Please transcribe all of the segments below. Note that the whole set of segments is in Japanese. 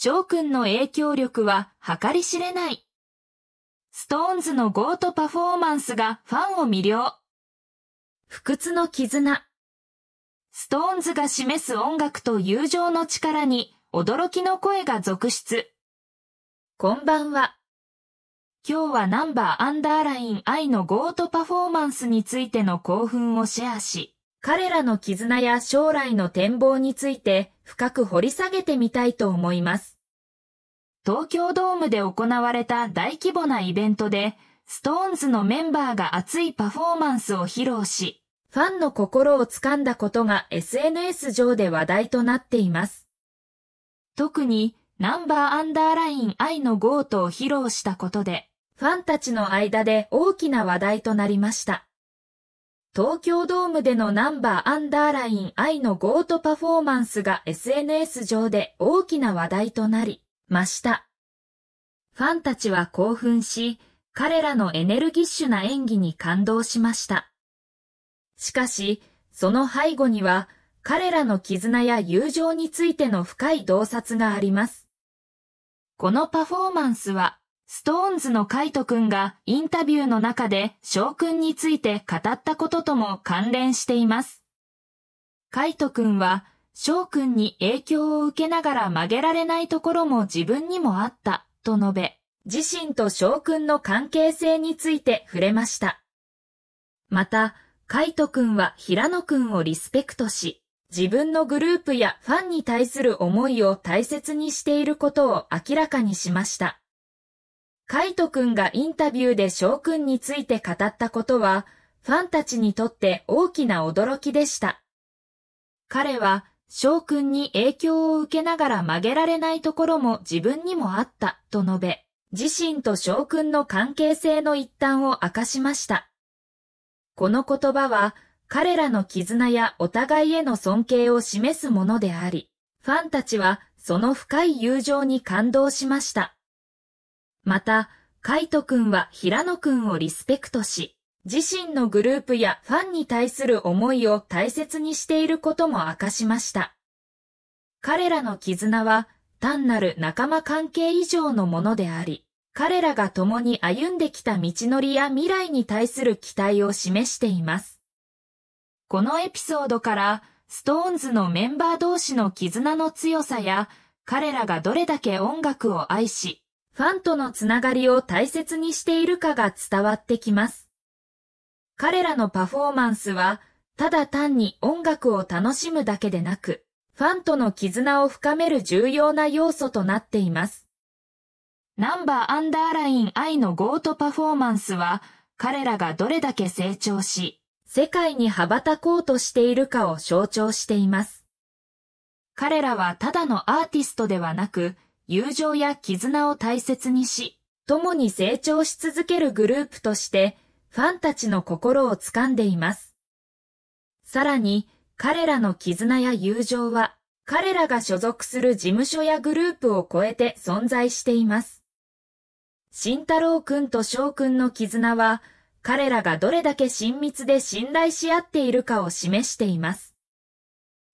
翔くんの影響力は計り知れない。ストーンズのゴートパフォーマンスがファンを魅了。不屈の絆。ストーンズが示す音楽と友情の力に驚きの声が続出。こんばんは。今日はナンバーアンダーライン愛のゴートパフォーマンスについての興奮をシェアし、彼らの絆や将来の展望について深く掘り下げてみたいと思います。東京ドームで行われた大規模なイベントで、ストーンズのメンバーが熱いパフォーマンスを披露し、ファンの心をつかんだことが SNS 上で話題となっています。特に、ナンバーアンダーライン愛のゴートを披露したことで、ファンたちの間で大きな話題となりました。東京ドームでのナンバーアンダーライン愛のゴートパフォーマンスが SNS 上で大きな話題となりました。ファンたちは興奮し、彼らのエネルギッシュな演技に感動しました。しかし、その背後には、彼らの絆や友情についての深い洞察があります。このパフォーマンスは、ストーンズのカイトくんがインタビューの中で翔くんについて語ったこととも関連しています。カイトくんは翔くんに影響を受けながら曲げられないところも自分にもあったと述べ、自身と翔くんの関係性について触れました。また、カイトくんは平野くんをリスペクトし、自分のグループやファンに対する思いを大切にしていることを明らかにしました。カイト君がインタビューで翔くんについて語ったことは、ファンたちにとって大きな驚きでした。彼は、翔くんに影響を受けながら曲げられないところも自分にもあった、と述べ、自身と翔くんの関係性の一端を明かしました。この言葉は、彼らの絆やお互いへの尊敬を示すものであり、ファンたちはその深い友情に感動しました。また、カイトくんは平野くんをリスペクトし、自身のグループやファンに対する思いを大切にしていることも明かしました。彼らの絆は単なる仲間関係以上のものであり、彼らが共に歩んできた道のりや未来に対する期待を示しています。このエピソードから、ストーンズのメンバー同士の絆の強さや、彼らがどれだけ音楽を愛し、ファンとのつながりを大切にしているかが伝わってきます。彼らのパフォーマンスは、ただ単に音楽を楽しむだけでなく、ファンとの絆を深める重要な要素となっています。ナンバーアンダーライン I のゴートパフォーマンスは、彼らがどれだけ成長し、世界に羽ばたこうとしているかを象徴しています。彼らはただのアーティストではなく、友情や絆を大切にし、共に成長し続けるグループとして、ファンたちの心を掴んでいます。さらに、彼らの絆や友情は、彼らが所属する事務所やグループを超えて存在しています。慎太郎くんと翔くんの絆は、彼らがどれだけ親密で信頼し合っているかを示しています。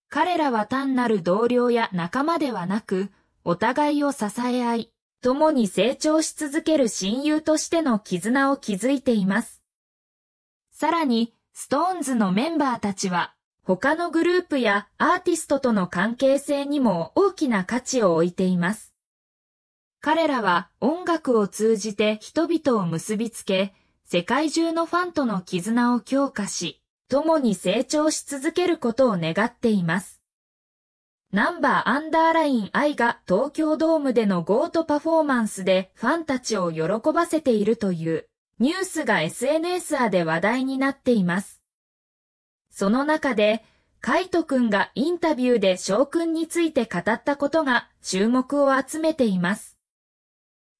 彼らは単なる同僚や仲間ではなく、お互いを支え合い、共に成長し続ける親友としての絆を築いています。さらに、ストーンズのメンバーたちは、他のグループやアーティストとの関係性にも大きな価値を置いています。彼らは音楽を通じて人々を結びつけ、世界中のファンとの絆を強化し、共に成長し続けることを願っています。ナンバーアンダーライン愛が東京ドームでのゴートパフォーマンスでファンたちを喜ばせているというニュースが SNS で話題になっています。その中で、カイトくんがインタビューで翔くんについて語ったことが注目を集めています。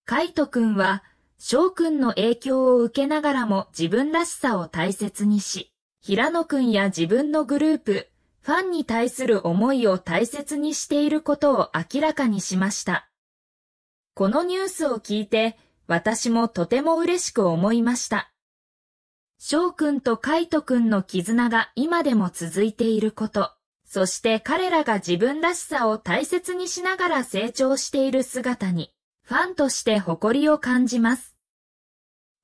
カイトくんは、翔くんの影響を受けながらも自分らしさを大切にし、平野くんや自分のグループ、ファンに対する思いを大切にしていることを明らかにしました。このニュースを聞いて、私もとても嬉しく思いました。翔くんとカイトくんの絆が今でも続いていること、そして彼らが自分らしさを大切にしながら成長している姿に、ファンとして誇りを感じます。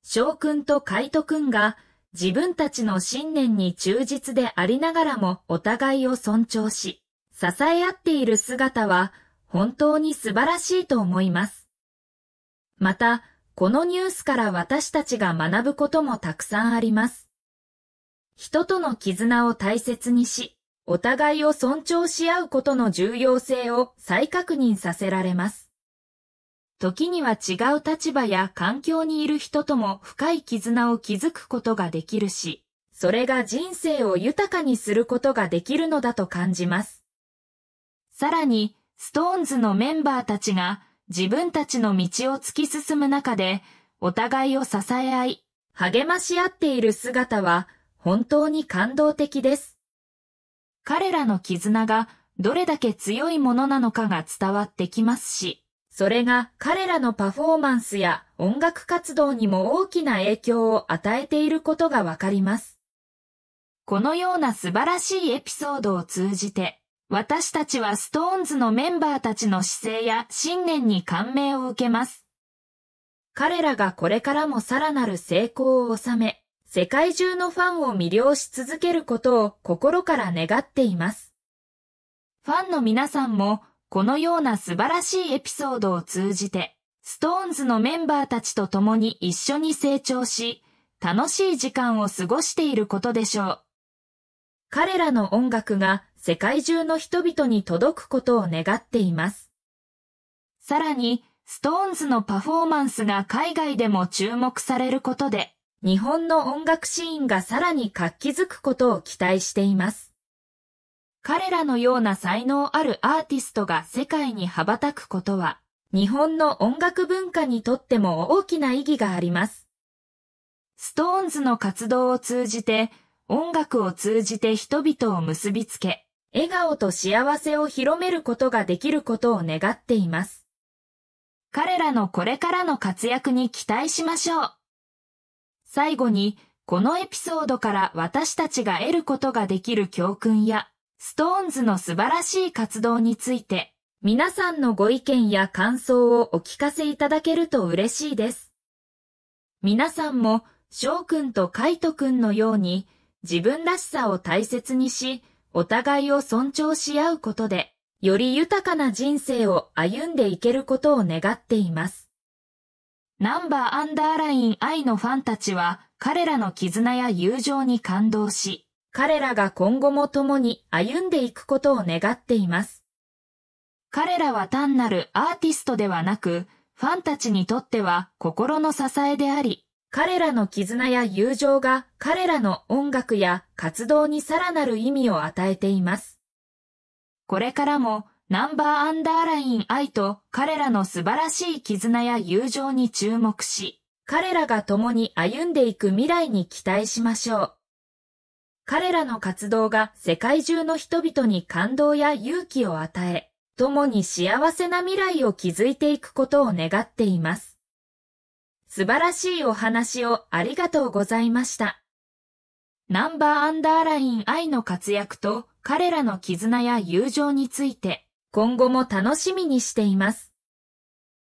翔くんとカイトくんが、自分たちの信念に忠実でありながらもお互いを尊重し、支え合っている姿は本当に素晴らしいと思います。また、このニュースから私たちが学ぶこともたくさんあります。人との絆を大切にし、お互いを尊重し合うことの重要性を再確認させられます。時には違う立場や環境にいる人とも深い絆を築くことができるし、それが人生を豊かにすることができるのだと感じます。さらに、ストーンズのメンバーたちが自分たちの道を突き進む中で、お互いを支え合い、励まし合っている姿は本当に感動的です。彼らの絆がどれだけ強いものなのかが伝わってきますし、それが彼らのパフォーマンスや音楽活動にも大きな影響を与えていることがわかります。このような素晴らしいエピソードを通じて、私たちはストーンズのメンバーたちの姿勢や信念に感銘を受けます。彼らがこれからもさらなる成功を収め、世界中のファンを魅了し続けることを心から願っています。ファンの皆さんもこのような素晴らしいエピソードを通じて、ストーンズのメンバーたちと共に一緒に成長し、楽しい時間を過ごしていることでしょう。彼らの音楽が世界中の人々に届くことを願っています。さらに、ストーンズのパフォーマンスが海外でも注目されることで、日本の音楽シーンがさらに活気づくことを期待しています。彼らのような才能あるアーティストが世界に羽ばたくことは、日本の音楽文化にとっても大きな意義があります。ストーンズの活動を通じて、音楽を通じて人々を結びつけ、笑顔と幸せを広めることができることを願っています。彼らのこれからの活躍に期待しましょう。最後に、このエピソードから私たちが得ることができる教訓や、ストーンズの素晴らしい活動について、皆さんのご意見や感想をお聞かせいただけると嬉しいです。皆さんも、翔くんとカイトくんのように、自分らしさを大切にし、お互いを尊重し合うことで、より豊かな人生を歩んでいけることを願っています。ナンバーアンダーライン愛のファンたちは、彼らの絆や友情に感動し、彼らが今後も共に歩んでいくことを願っています。彼らは単なるアーティストではなく、ファンたちにとっては心の支えであり、彼らの絆や友情が彼らの音楽や活動にさらなる意味を与えています。これからもナンバーアンダーライン愛と彼らの素晴らしい絆や友情に注目し、彼らが共に歩んでいく未来に期待しましょう。彼らの活動が世界中の人々に感動や勇気を与え、共に幸せな未来を築いていくことを願っています。素晴らしいお話をありがとうございました。ナンバーアンダーライン愛の活躍と彼らの絆や友情について今後も楽しみにしています。